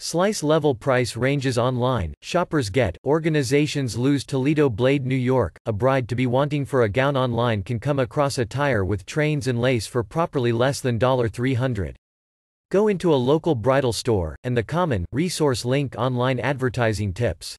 Slice level price ranges online, shoppers get, organizations lose Toledo Blade New York, a bride to be wanting for a gown online can come across attire with trains and lace for properly less than $300. Go into a local bridal store, and the common, resource link online advertising tips.